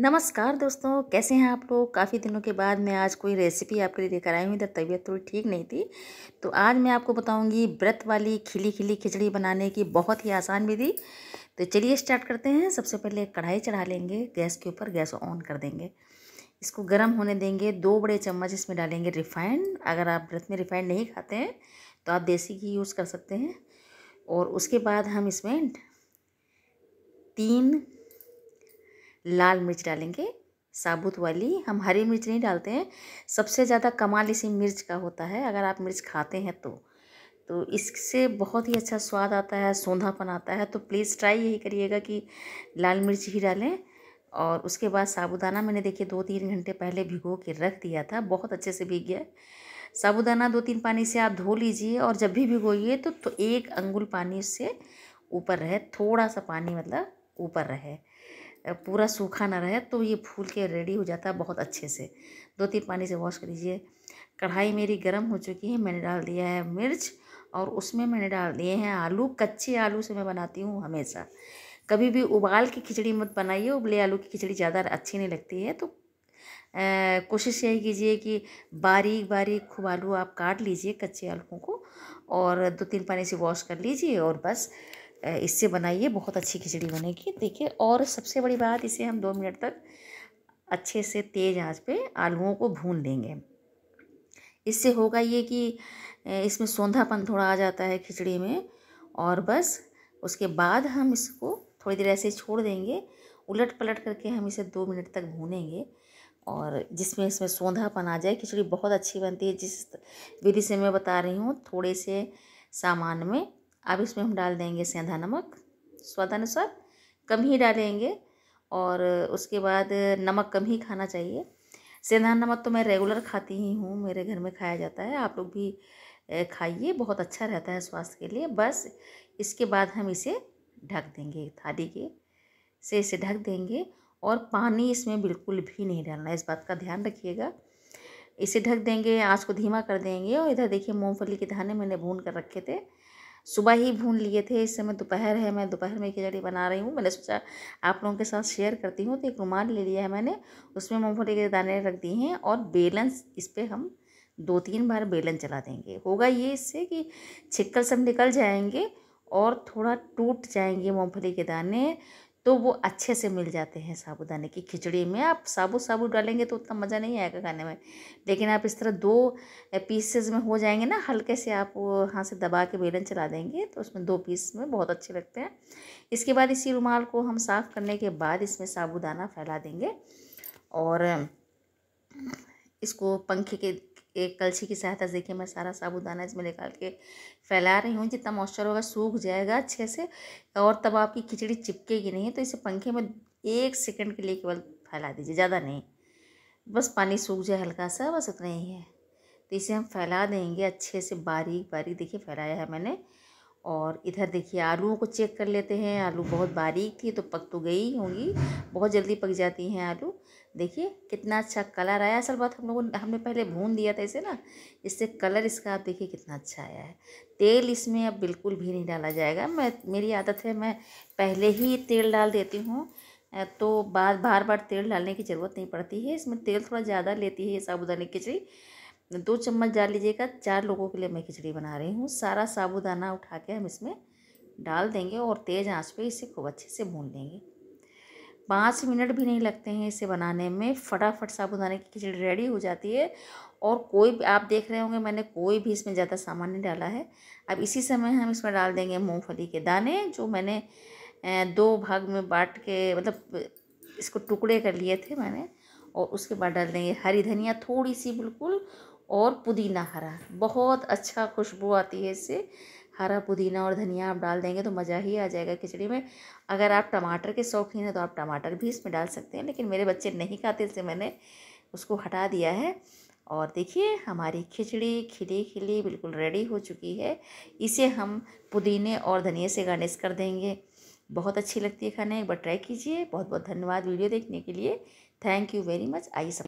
नमस्कार दोस्तों कैसे हैं आप लोग काफ़ी दिनों के बाद मैं आज कोई रेसिपी आपके लिए लेकर आई हूँ इधर तबीयत थोड़ी ठीक नहीं थी तो आज मैं आपको बताऊँगी व्रत वाली खिली खिली खिचड़ी बनाने की बहुत ही आसान विधि तो चलिए स्टार्ट करते हैं सबसे पहले कढ़ाई चढ़ा लेंगे गैस के ऊपर गैस ऑन कर देंगे इसको गर्म होने देंगे दो बड़े चम्मच इसमें डालेंगे रिफ़ाइंड अगर आप व्रत में रिफ़ाइंड नहीं खाते हैं तो आप देसी घी यूज़ कर सकते हैं और उसके बाद हम इसमें तीन लाल मिर्च डालेंगे साबुत वाली हम हरी मिर्च नहीं डालते हैं सबसे ज़्यादा कमाल इसी मिर्च का होता है अगर आप मिर्च खाते हैं तो तो इससे बहुत ही अच्छा स्वाद आता है सौंधापन आता है तो प्लीज़ ट्राई यही करिएगा कि लाल मिर्च ही डालें और उसके बाद साबुदाना मैंने देखिए दो तीन घंटे पहले भिगो के रख दिया था बहुत अच्छे से भीग गया साबुदाना दो तीन पानी से आप धो लीजिए और जब भी भिगोइए तो, तो एक अंगुल पानी उससे ऊपर रहे थोड़ा सा पानी मतलब ऊपर रहे पूरा सूखा ना रहे तो ये फूल के रेडी हो जाता है बहुत अच्छे से दो तीन पानी से वॉश कर लीजिए कढ़ाई मेरी गर्म हो चुकी है मैंने डाल दिया है मिर्च और उसमें मैंने डाल दिए हैं आलू कच्चे आलू से मैं बनाती हूँ हमेशा कभी भी उबाल की खिचड़ी मत बनाइए उबले आलू की खिचड़ी ज़्यादा अच्छी नहीं लगती है तो कोशिश यही कीजिए कि बारीक बारीक खूब आलू आप काट लीजिए कच्चे आलूओं को और दो तीन पानी से वॉश कर लीजिए और बस इससे बनाइए बहुत अच्छी खिचड़ी बनेगी देखिए और सबसे बड़ी बात इसे हम दो मिनट तक अच्छे से तेज़ आंच पे आलूओं को भून देंगे इससे होगा ये कि इसमें सौंधापन थोड़ा आ जाता है खिचड़ी में और बस उसके बाद हम इसको थोड़ी देर ऐसे छोड़ देंगे उलट पलट करके हम इसे दो मिनट तक भूनेंगे और जिसमें इसमें सौंधापन आ जाए खिचड़ी बहुत अच्छी बनती है जिस विधि से मैं बता रही हूँ थोड़े से सामान में अब इसमें हम डाल देंगे सेंधा नमक स्वादानुसार कम ही डालेंगे और उसके बाद नमक कम ही खाना चाहिए सेंधा नमक तो मैं रेगुलर खाती ही हूँ मेरे घर में खाया जाता है आप लोग भी खाइए बहुत अच्छा रहता है स्वास्थ्य के लिए बस इसके बाद हम इसे ढक देंगे थाली के से इसे ढक देंगे और पानी इसमें बिल्कुल भी नहीं डालना इस बात का ध्यान रखिएगा इसे ढक देंगे आँच को धीमा कर देंगे और इधर देखिए मूँगफली के दाने मैंने भून कर रखे थे सुबह ही भून लिए थे इस समय दोपहर है मैं दोपहर में खिचड़ी बना रही हूँ मैंने सोचा आप लोगों के साथ शेयर करती हूँ तो एक रुमाल ले लिया है मैंने उसमें मूँगफली के दाने रख दिए हैं और बेलन इस पर हम दो तीन बार बेलन चला देंगे होगा ये इससे कि छिक्कल सब निकल जाएंगे और थोड़ा टूट जाएंगे मूँगफली के दाने तो वो अच्छे से मिल जाते हैं साबूदाने की खिचड़ी में आप साबुत साबुत डालेंगे तो उतना मज़ा नहीं आएगा खाने में लेकिन आप इस तरह दो पीसेस में हो जाएंगे ना हल्के से आप हाथ से दबा के बेलन चला देंगे तो उसमें दो पीस में बहुत अच्छे लगते हैं इसके बाद इसी रुमाल को हम साफ़ करने के बाद इसमें साबूदाना फैला देंगे और इसको पंखे के एक कलछी की सहायता से देखिए मैं सारा साबुदाना इसमें निकाल के फैला रही हूँ जितना मॉइस्चर होगा सूख जाएगा अच्छे से और तब आपकी खिचड़ी चिपकेगी नहीं तो इसे पंखे में एक सेकंड के लिए केवल फैला दीजिए ज़्यादा नहीं बस पानी सूख जाए हल्का सा बस उतना ही है तो इसे हम फैला देंगे अच्छे से बारीक बारीक देखिए फैलाया है मैंने और इधर देखिए आलूओं को चेक कर लेते हैं आलू बहुत बारीक थी तो पक तो गई होंगी बहुत जल्दी पक जाती हैं आलू देखिए कितना अच्छा कलर आया असल बात हम लोगों हमने पहले भून दिया था इसे ना इससे कलर इसका आप देखिए कितना अच्छा आया है तेल इसमें अब बिल्कुल भी नहीं डाला जाएगा मैं मेरी आदत है मैं पहले ही तेल डाल देती हूँ तो बार बार बार तेल डालने की ज़रूरत नहीं पड़ती है इसमें तेल थोड़ा ज़्यादा लेती है साबुदाने की खिचड़ी दो चम्मच डाल लीजिएगा चार लोगों के लिए मैं खिचड़ी बना रही हूँ सारा साबुदाना उठा के हम इसमें डाल देंगे और तेज़ आंच पे इसे खूब अच्छे से भून लेंगे पाँच मिनट भी नहीं लगते हैं इसे बनाने में फटाफट साबुदाने की खिचड़ी रेडी हो जाती है और कोई भी आप देख रहे होंगे मैंने कोई भी इसमें ज़्यादा सामान नहीं डाला है अब इसी समय हम इसमें डाल देंगे मूंगफली के दाने जो मैंने दो भाग में बांट के मतलब इसको टुकड़े कर लिए थे मैंने और उसके बाद डाल देंगे हरी धनिया थोड़ी सी बिल्कुल और पुदीना हरा बहुत अच्छा खुशबू आती है इससे हरा पुदीना और धनिया आप डाल देंगे तो मज़ा ही आ जाएगा खिचड़ी में अगर आप टमाटर के शौकीन हैं तो आप टमाटर भी इसमें डाल सकते हैं लेकिन मेरे बच्चे नहीं खाते इसलिए मैंने उसको हटा दिया है और देखिए हमारी खिचड़ी खिली खिली बिल्कुल रेडी हो चुकी है इसे हम पुदीने और धनिए से गार्निश कर देंगे बहुत अच्छी लगती है खाने एक बार ट्राई कीजिए बहुत बहुत धन्यवाद वीडियो देखने के लिए थैंक यू वेरी मच आइए